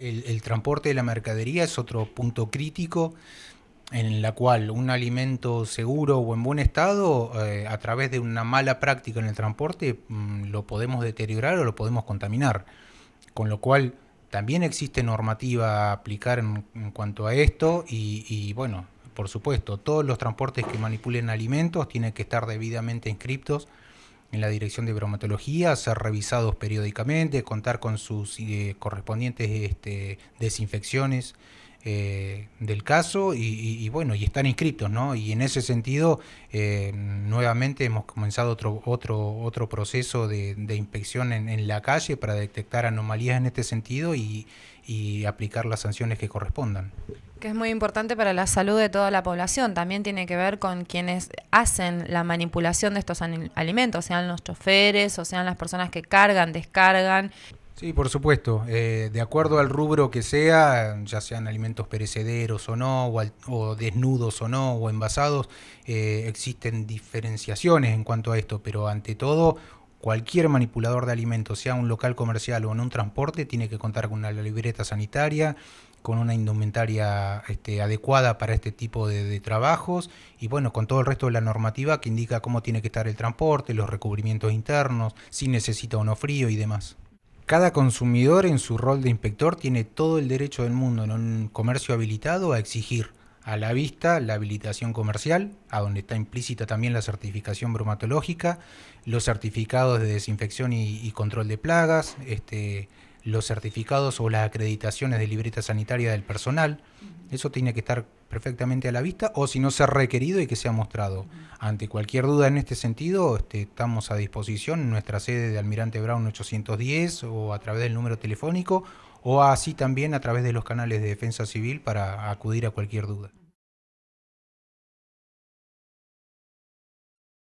el, transporte de la mercadería es otro punto crítico en la cual un alimento seguro o en buen estado, eh, a través de una mala práctica en el transporte, mm, lo podemos deteriorar o lo podemos contaminar. Con lo cual, también existe normativa a aplicar en, cuanto a esto y, y, bueno, por supuesto, todos los transportes que manipulen alimentos tienen que estar debidamente inscriptos en la Dirección de Bromatología, ser revisados periódicamente, contar con sus eh, correspondientes este, desinfecciones eh, del caso y, bueno, y están inscritos, ¿no? Y en ese sentido, eh, nuevamente hemos comenzado otro, otro, otro proceso de, inspección en, la calle para detectar anomalías en este sentido y, y aplicar las sanciones que correspondan que es muy importante para la salud de toda la población. También tiene que ver con quienes hacen la manipulación de estos alimentos, sean los choferes o sean las personas que cargan, descargan. Sí, por supuesto. Eh, de acuerdo al rubro que sea, ya sean alimentos perecederos o no, o, desnudos o no, o envasados, eh, existen diferenciaciones en cuanto a esto, pero ante todo, cualquier manipulador de alimentos, sea un local comercial o en un transporte, tiene que contar con una libreta sanitaria, con una indumentaria este, adecuada para este tipo de, de, trabajos y bueno, con todo el resto de la normativa que indica cómo tiene que estar el transporte, los recubrimientos internos, si necesita o no frío y demás cada consumidor en su rol de inspector tiene todo el derecho del mundo en un comercio habilitado a exigir a la vista la habilitación comercial, a donde está implícita también la certificación bromatológica, los certificados de desinfección y, control de plagas, este, los certificados o las acreditaciones de libreta sanitaria del personal. Eso tiene que estar perfectamente a la vista o si no se ha requerido y que sea mostrado. Ante cualquier duda en este sentido, este, estamos a disposición en nuestra sede de Almirante Brown 810 o a través del número telefónico o así también a través de los canales de defensa civil para acudir a cualquier duda.